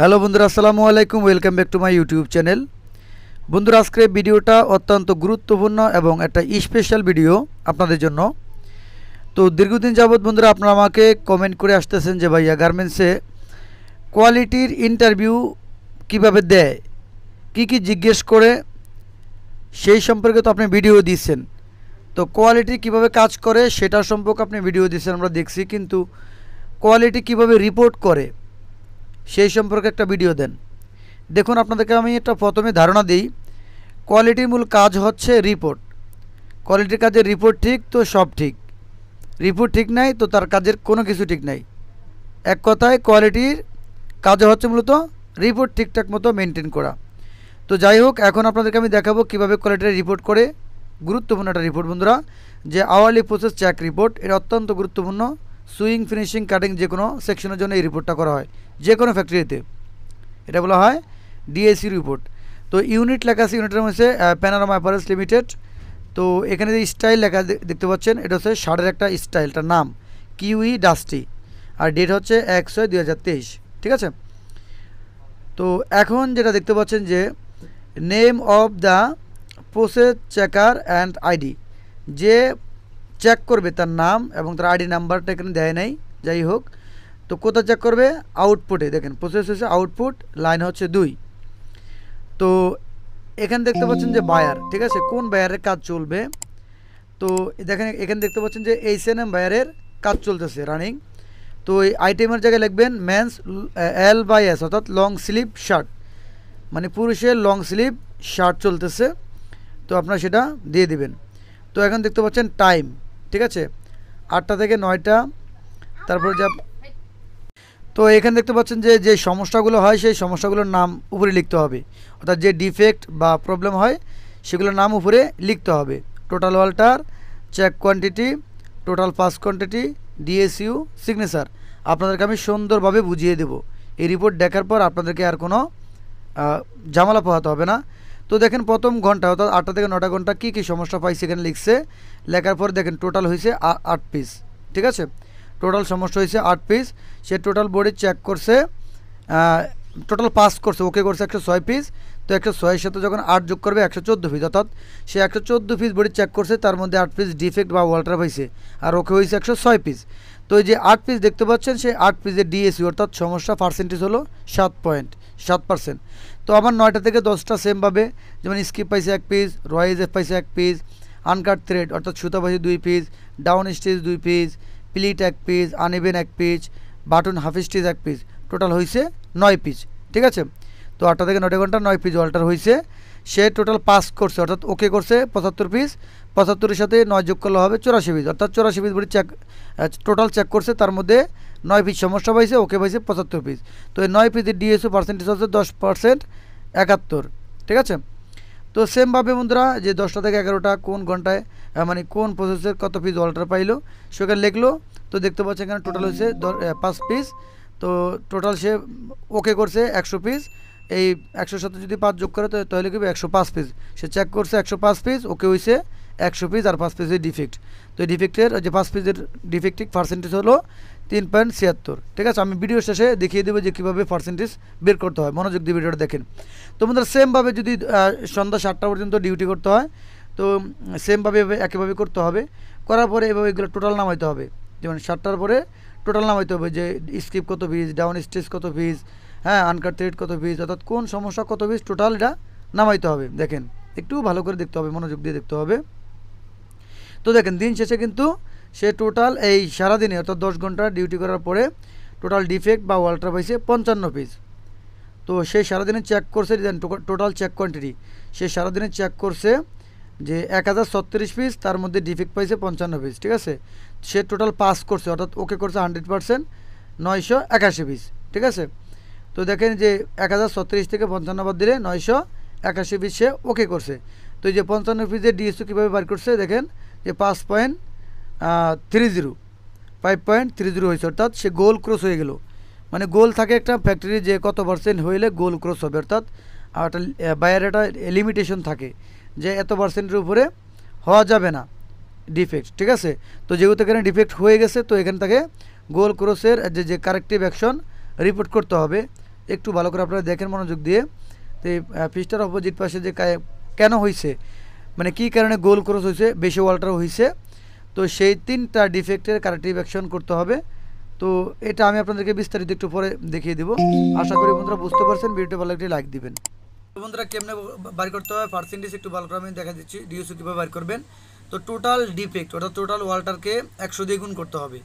hello বন্ধুরা আসসালামু আলাইকুম welcome back to my YouTube channel বন্ধুরা আজকের ভিডিওটা অত্যন্ত গুরুত্বপূর্ণ এবং একটা স্পেশাল ভিডিও আপনাদের জন্য তো দীর্ঘদিন যাবৎ বন্ধুরা আপনারা আমাকে কমেন্ট করে আসতেছেন যে ভাইয়া গার্মেন্টসে কোয়ালিটির ইন্টারভিউ কিভাবে দেয় কি কি জিজ্ঞেস করে সেই সম্পর্কে তো আপনি ভিডিও দিচ্ছেন তো কোয়ালিটি কিভাবে কাজ করে সেটার সম্পর্কে আপনি ভিডিও দিচ্ছেন আমরা দেখছি কিন্তু কোয়ালিটি কিভাবে রিপোর্ট করে সেই সম্পর্কে একটা ভিডিও দেন দেখুন আপনাদেরকে আমি একটা প্রথমে ধারণা দিই কোয়ালিটির মূল কাজ হচ্ছে রিপোর্ট কোয়ালিটির কাজের রিপোর্ট ঠিক তো সব ঠিক রিপোর্ট ঠিক নাই তো তার কাজের কোনো কিছু ঠিক নাই এক কথায় কোয়ালিটির কাজ হচ্ছে মূলত রিপোর্ট ঠিকঠাক মতো মেনটেন করা তো যাই হোক এখন আপনাদেরকে আমি দেখাবো কিভাবে কোয়ালিটির রিপোর্ট করে গুরুত্বপূর্ণ একটা রিপোর্ট বন্ধুরা যে আওয়ারলি প্রসেস চেক রিপোর্ট এটা অত্যন্ত গুরুত্বপূর্ণ সুইং ফিনিশিং কাটিং যে কোনো সেকশনের জন্য এই রিপোর্টটা করা হয় যে কোনো ফ্যাক্টরিতে এটা বলা হয় ডিএসি রিপোর্ট তো ইউনিট লেখা আছে ইউনিটের মধ্যে প্যানারাম অ্যাপারেস লিমিটেড তো এখানে যে স্টাইল লেখা দেখতে পাচ্ছেন এটা হচ্ছে ষাটের একটা স্টাইলটার নাম কিউই ডাস্টি আর ডেট হচ্ছে এক দুই ঠিক আছে তো এখন যেটা দেখতে পাচ্ছেন যে name of the process checker and ID যে চেক করবে তার নাম এবং তার আইডি নাম্বারটা এখানে দেয় নাই যাই হোক তো কোথায় চেক করবে আউটপুটে দেখেন প্রসেস হচ্ছে আউটপুট লাইন হচ্ছে দুই তো এখানে দেখতে পাচ্ছেন যে বায়ার ঠিক আছে কোন বায়ারের কাজ চলবে তো দেখেন এখানে দেখতে পাচ্ছেন যে এইচ এন এম বায়ারের কাজ চলতেছে রানিং তো এই আইটেমের জায়গায় লিখবেন ম্যানস এল বাই এস অর্থাৎ লং স্লিপ শার্ট মানে পুরুষের লং স্লিপ শার্ট চলতেছে তো আপনারা সেটা দিয়ে দিবেন তো এখন দেখতে পাচ্ছেন টাইম ঠিক আছে আটটা থেকে নয়টা তারপরে যা তো এখানে দেখতে পাচ্ছেন যে যে সমস্যাগুলো হয় সেই সমস্যাগুলোর নাম উপরে লিখতে হবে অর্থাৎ যে ডিফেক্ট বা প্রবলেম হয় সেগুলোর নাম উপরে লিখতে হবে টোটাল ওয়াল্টার check quantity total pass quantity D S U signature আপনাদেরকে আমি সুন্দরভাবে বুঝিয়ে দেব এই রিপোর্ট দেখার পর আপনাদেরকে আর কোনো ঝামেলা পোহাতে হবে না তো দেখেন প্রথম ঘন্টা অর্থাৎ আটটা থেকে নটা ঘন্টা কী কী সমস্যা পাই সেখানে লিখছে লেখার পর দেখেন টোটাল হয়েছে আট পিস ঠিক আছে টোটাল সমস্যা হয়েছে আট পিস সে টোটাল বোর্ডে চেক করছে টোটাল পাস করছে ওকে করছে একশো ছয় পিস তো একশো ছয়ের সাথে যখন আট যোগ করবে একশো চোদ্দো পিস অর্থাৎ সে একশো চোদ্দো পিস বোর্ডে চেক করছে তার মধ্যে আট পিস ডিফেক্ট বা ওয়াল্টার হয়েছে আর ওকে হয়েছে একশো ছয় পিস তো এই যে আট পিস দেখতে পাচ্ছেন সেই আট পিসের ডিএসি অর্থাৎ সমস্যা পার্সেন্টেজ হলো সাত পয়েন্ট সাত পার্সেন্ট তো আবার নয়টা থেকে দশটা সেম পাবে যেমন স্কিপ পাইছে এক পিস এফ পাইছে এক পিস আনকাট থ্রেড অর্থাৎ সুতা পাইছে দুই পিস ডাউন স্টিচ দুই পিস প্লিট এক পিস আনইভেন এক পিস বাটন হাফ স্টিচ এক পিস টোটাল হয়েছে নয় পিস ঠিক আছে তো আটটা থেকে নয়টা ঘন্টা নয় পিস অল্টার হয়েছে সে টোটাল পাস করছে অর্থাৎ ওকে করছে পঁচাত্তর পিস পঁচাত্তরের সাথে নয় যোগ করলে হবে চৌরাশি পিস অর্থাৎ চৌরাশি piece body check total check করছে তার মধ্যে নয় পিস সমস্যা পাইছে ওকে পাইছে পঁচাত্তর পিস তো এই নয় পিসের ডিএসও পার্সেন্টেজ হচ্ছে দশ পার্সেন্ট একাত্তর ঠিক আছে তো সেমভাবে বন্ধুরা যে দশটা থেকে এগারোটা কোন ঘন্টায় মানে কোন প্রসেসের কত পিস অল্টার পাইলো সেখানে লিখলো তো দেখতে পাচ্ছে এখানে টোটাল হয়েছে পাঁচ পিস তো টোটাল সে ওকে করছে একশো পিস এই একশোর সাথে যদি পাঁচ যোগ করে তাহলে কি একশো পাঁচ পিস সে চেক করছে একশো পাঁচ পিস ওকে হয়েছে একশো পিস আর পাঁচ পিসের ডিফেক্ট তো এই ডিফেক্টের যে পাঁচ পিসের ডিফেক্টিভ পার্সেন্টেজ হলো তিন পয়েন্ট ছিয়াত্তর ঠিক আছে আমি ভিডিও শেষে দেখিয়ে দেবো যে কীভাবে পার্সেন্টেজ বের করতে হয় মনোযোগ দিয়ে ভিডিওটা দেখেন তো আমাদের সেমভাবে যদি সন্ধ্যা সাতটা পর্যন্ত ডিউটি করতে হয় তো সেমভাবে একইভাবে করতে হবে করার পরে এভাবে এগুলো টোটাল নামাইতে হবে যেমন সাতটার পরে টোটাল নামাইতে হবে যে স্কিপ কত ফিজ ডাউন স্টেজ কত ফিজ হ্যাঁ আনকার থ্রেড কত পিস অর্থাৎ কোন সমস্যা কত পিস টোটাল এটা নামাইতে হবে দেখেন একটু ভালো করে দেখতে হবে মনোযোগ দিয়ে দেখতে হবে তো দেখেন দিন শেষে কিন্তু সে টোটাল এই সারাদিনে অর্থাৎ দশ ঘন্টা ডিউটি করার পরে টোটাল ডিফেক্ট বা ওয়াল্টার পাইছে পঞ্চান্ন পিস তো সে সারাদিনে চেক করছে টোটাল চেক কোয়ান্টিটি সে সারাদিনে চেক করছে যে এক হাজার ছত্রিশ পিস তার মধ্যে ডিফেক্ট পাইছে পঞ্চান্ন পিস ঠিক আছে সে টোটাল পাস করছে অর্থাৎ ওকে করছে হান্ড্রেড পার্সেন্ট নয়শো একাশি পিস ঠিক আছে তো দেখেন যে এক থেকে পঞ্চান্ন বাদ দিলে নয়শো একাশি পিস সে ওকে করছে তো এই যে পঞ্চান্ন পিসের ডিএসও কীভাবে বার করছে দেখেন যে পাঁচ point three zero five point three zero হয়েছে অর্থাৎ সে গোল ক্রস হয়ে গেল মানে গোল থাকে একটা ফ্যাক্টরি যে কত পার্সেন্ট হইলে গোল ক্রস হবে অর্থাৎ একটা বাইরে একটা লিমিটেশন থাকে যে এত পার্সেন্টের উপরে হওয়া যাবে না ডিফেক্ট ঠিক আছে তো যেহেতু এখানে ডিফেক্ট হয়ে গেছে তো এখান থেকে গোল ক্রসের যে যে কারেক্টিভ অ্যাকশন রিপোর্ট করতে হবে একটু ভালো করে আপনারা দেখেন মনোযোগ দিয়ে তো এই পৃষ্ঠার অপোজিট পাশে যে কেন হয়েছে মানে কি কারণে গোল ক্রস হয়েছে বেশি ওয়াল্টার হয়েছে তো সেই তিনটা ডিফেক্টের কারেক্টিভ অ্যাকশন করতে হবে তো এটা আমি আপনাদেরকে বিস্তারিত একটু পরে দেখিয়ে দেবো আশা করি বন্ধুরা বুঝতে পারছেন ভিডিওটা ভালো একটি লাইক দিবেন বন্ধুরা কেমনে বার করতে হবে পার্সেন্টেজ একটু ভালো করে আমি দেখা দিচ্ছি ডিউসি কীভাবে বার করবেন তো টোটাল ডিফেক্ট অর্থাৎ টোটাল ওয়াল্টারকে একশো দিয়ে গুণ করতে হবে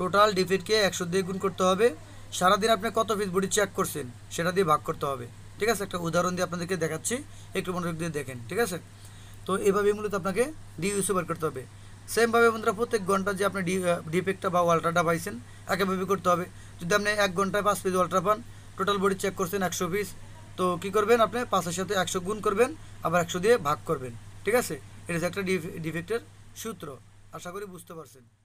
টোটাল ডিফেক্টকে একশো দিয়ে গুণ করতে হবে সারাদিন আপনি কত পিস বডি চেক করছেন সেটা দিয়ে ভাগ করতে হবে ঠিক আছে একটা উদাহরণ দিয়ে আপনাদেরকে দেখাচ্ছি একটু মনোযোগ দিয়ে দেখেন ঠিক আছে তো এভাবে মূলত আপনাকে ডিউসি বার করতে হবে সেমভাবে বন্ধুরা প্রত্যেক ঘন্টা যে আপনি ডিফেক্টটা বা ওয়াল্টারটা পাইছেন একেভাবে করতে হবে যদি আপনি এক ঘন্টায় পাঁচ পিস ওয়াল্টার পান টোটাল বডি চেক করছেন একশো পিস তো কি করবেন আপনি পাঁচের সাথে একশো গুণ করবেন আবার একশো দিয়ে ভাগ করবেন ঠিক আছে এটা একটা ডিফেক্টের সূত্র আশা করি বুঝতে পারছেন